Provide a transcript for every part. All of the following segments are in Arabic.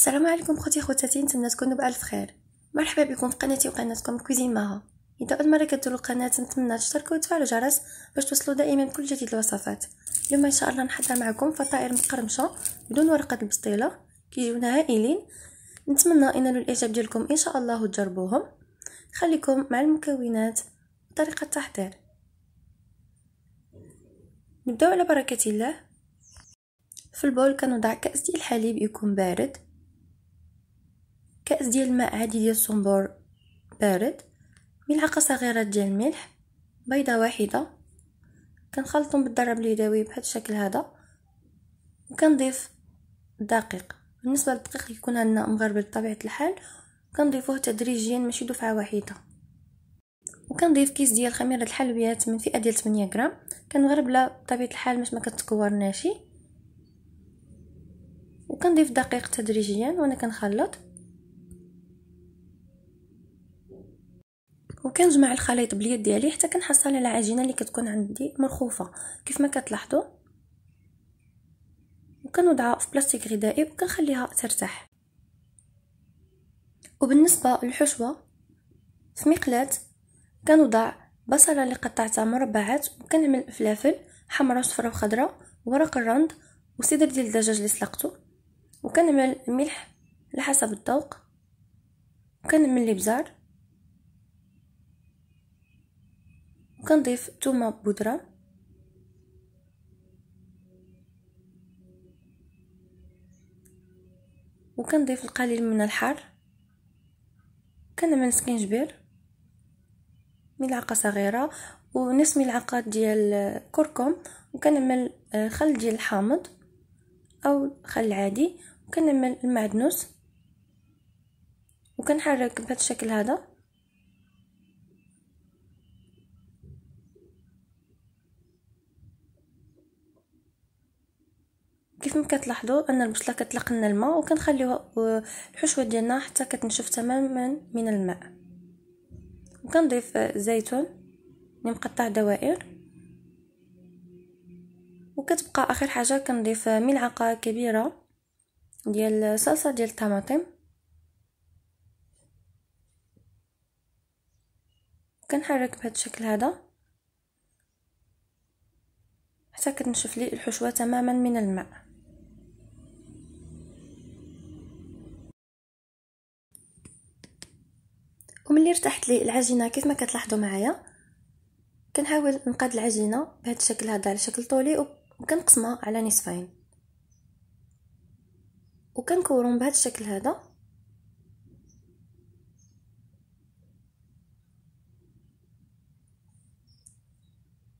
السلام عليكم خوتي خواتاتي نتمنى تكونوا بالف خير مرحبا بكم في قناتي وقناتكم كوزين ماها اذا اول مره كتزوروا القناه نتمنى تشتركوا وتفعلوا الجرس باش توصلوا دائما بكل جديد الوصفات اليوم ان شاء الله نحضر معكم فطائر مقرمشه بدون ورقه البسطيله كيجيونا هائلين نتمنى ينالوا الاعجاب ديالكم ان شاء الله وتجربوهم خليكم مع المكونات وطريقه التحضير نبداو على بركه الله في البول كنوضع كاس ديال الحليب يكون بارد كأس ديال الماء عادي ديال الصنبور بارد ملعقة صغيرة ديال الملح بيضة واحدة كنخلطهم بالضرب اليدوي بهذا الشكل هذا وكنضيف الدقيق بالنسبة للدقيق كيكون عندنا مغربل بطبيعة الحال كنضيفوه تدريجيا ماشي دفعة واحدة وكنضيف كيس ديال خميرة الحلويات من فئة ديال 8 غرام كنغربلها بطبيعة الحال باش ما كتكورناش وكنضيف دقيق تدريجيا وانا كنخلط وكنجمع الخليط باليد ديالي حتى كنحصل على العجينه اللي كتكون عندي مرخوفه كيف ما كتلاحظوا وكنوضعها في بلاستيك غذائي وكنخليها ترتاح وبالنسبه للحشوه في مقلاه كنوضع بصله اللي قطعتها مربعات وكنعمل فلافل حمراء صفراء وخضراء ورق الرند وصدر ديال الدجاج اللي سلقته وكنعمل ملح على حسب الذوق وكنعمل الابزار كنضيف ثومه بودره وكنضيف القليل من الحار كنعمل سكينجبير ملعقه صغيره ونص ملعقه ديال كركم وكنعمل خل ديال الحامض او خل عادي وكنعمل المعدنوس وكنحرك بهذا الشكل هذا كتلاحظوا ان البصله كتلق لنا الماء وكنخليوها الحشوه ديالنا حتى كتنشف تماما من الماء وكنضيف زيتون اللي مقطع دوائر وكتبقى اخر حاجه كنضيف ملعقه كبيره ديال صلصه ديال الطماطم كنحرك بهذا الشكل هذا حتى كتنشف لي الحشوه تماما من الماء وملي ارتحت لي العجينه كيف ما كتلاحظوا معايا كنحاول نقاد العجينه بهذا الشكل هذا على شكل طولي وكنقسمها على نصفين وكنكورهم بهذا الشكل هذا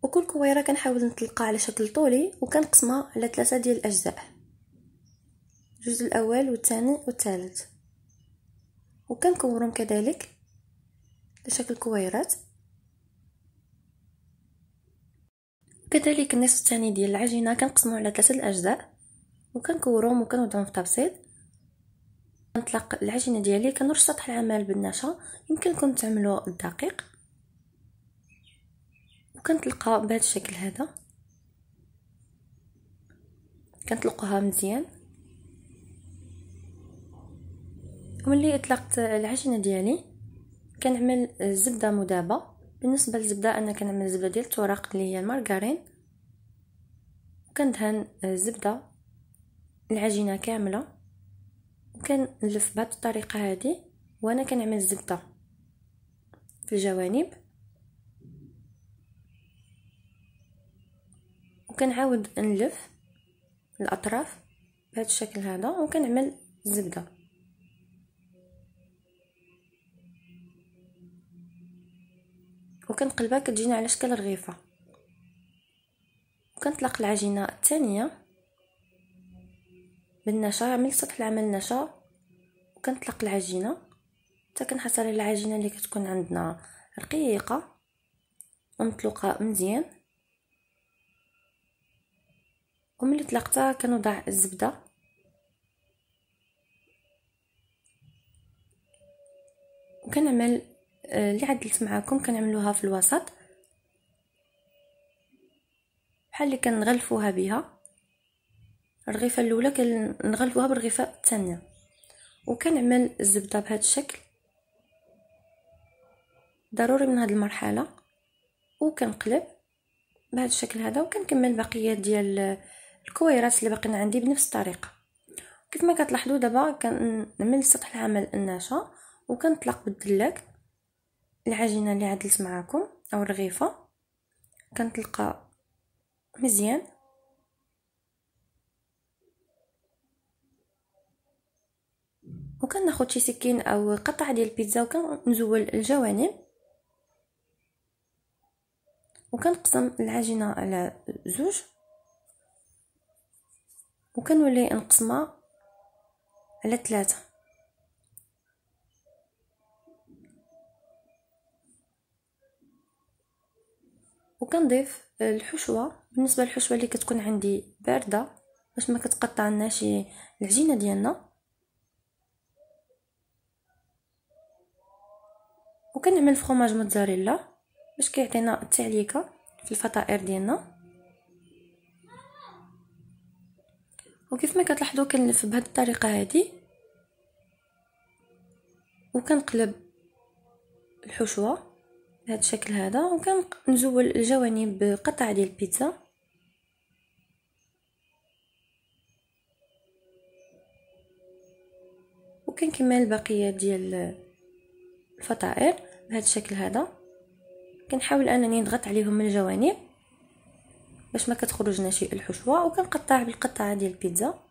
وكل كويره كنحاول نطلقها على شكل طولي وكنقسمها على ثلاثه ديال الاجزاء الجزء الاول والثاني والثالث وكنكورهم كذلك بشكل كويرات كذلك النصف الثاني ديال العجينه كنقسمو على ثلاثه الاجزاء وكنكوروهم وكنوضعهم في تبسيط كنطلق العجينه ديالي كنرش سطح العمل بالنشا يمكنكم تعملوا الدقيق وكنطلقها بهذا الشكل هذا كنطلقوها مزيان وملي اطلقت العجينه ديالي كنعمل زبده مذابه بالنسبه للزبده انا كنعمل زبده ديال التوراق اللي هي المارغرين وكندهن الزبده العجينه كامله وكنلف بهاد الطريقه هذه وانا كنعمل الزبده في الجوانب وكنعاود نلف الاطراف بهذا الشكل هذا وكنعمل الزبده وكنقلبها كتجينا على شكل رغيفه وكنطلق العجينه الثانيه بالنشا عملت سطح العمل نشا وكنطلق العجينه حتى كنحصل على العجينه اللي كتكون عندنا رقيقه ومطلوقه مزيان وملي طلقتها كنوضع الزبده وكنعمل آه، اللي عدلت معاكم كنعملوها في الوسط بحال اللي كنغلفوها بها الرغيفه الاولى كنغلفوها بالرغيفه الثانيه وكنعمل الزبده بهذا الشكل ضروري من هذه المرحله وكنقلب بهذا الشكل هذا وكنكمل بقيه ديال الكويرات اللي باقيين عندي بنفس الطريقه كيف ما كتلاحظوا دابا كنعمل سطح العمل الناشا وكنطلق بالدلاك العجينه اللي عدلت معاكم او الرغيفه كنطلقها مزيان وكناخد شي سكين او قطعه ديال البيتزا وكنزول الجوانب وكنقسم العجينه على زوج وكنولي نقسمها على ثلاثه وكنضيف الحشوه بالنسبه للحشوه اللي كتكون عندي بارده باش ما كتقطع العجينه ديالنا وكنعمل فخوماج موتزاريلا باش كيعطينا التعليكه في الفطائر ديالنا وكيف ما كتلاحظوا كنلف بهذه الطريقه هذه وكنقلب الحشوه بهذا الشكل هذا وكنزول الجوانب بقطع ديال البيتزا وكنكمل البقيه ديال الفطائر بهذا الشكل هذا كنحاول انني نضغط عليهم من الجوانب باش ما كتخرجنا شي الحشوه وكنقطع بالقطعه ديال البيتزا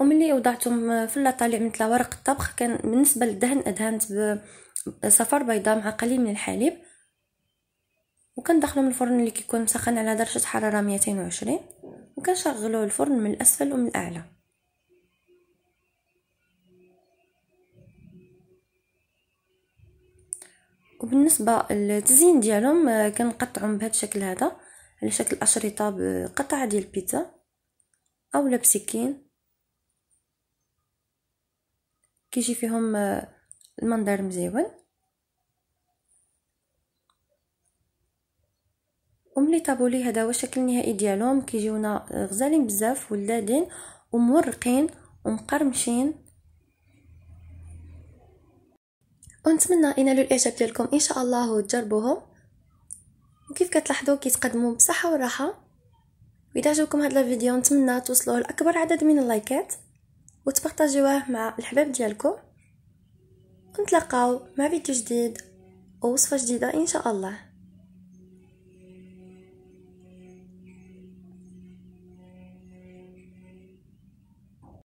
وملي وضعتهم في اللاطالي مثل ورق الطبخ كان بالنسبه للدهن ادهنت بصفار بيضاء مع قليل من الحليب وكندخلهم الفرن اللي كيكون مسخن على درجه حراره 220 وكنشغلوا الفرن من الاسفل ومن الاعلى وبالنسبه للتزيين ديالهم آه، كنقطعهم بهذا الشكل هذا على شكل اشرطه بقطعه ديال البيتزا اولا بسكين كيجي فيهم آه، المنظر مزيون وملي طابولي هذا هو الشكل النهائي ديالهم كيجيونا غزالين بزاف ولادين ومورقين ومقرمشين ونتمنى ينالوا الاعجاب ديالكم ان شاء الله وتجربوهم وكيف كتلاحظوا كيتقدموا بصحه وراحه واذا عجبكم هذا الفيديو نتمنى توصلوه لاكبر عدد من اللايكات وتبارطاجيوه مع الحباب ديالكم ونتلاقاو مع فيديو جديد ووصفه جديده ان شاء الله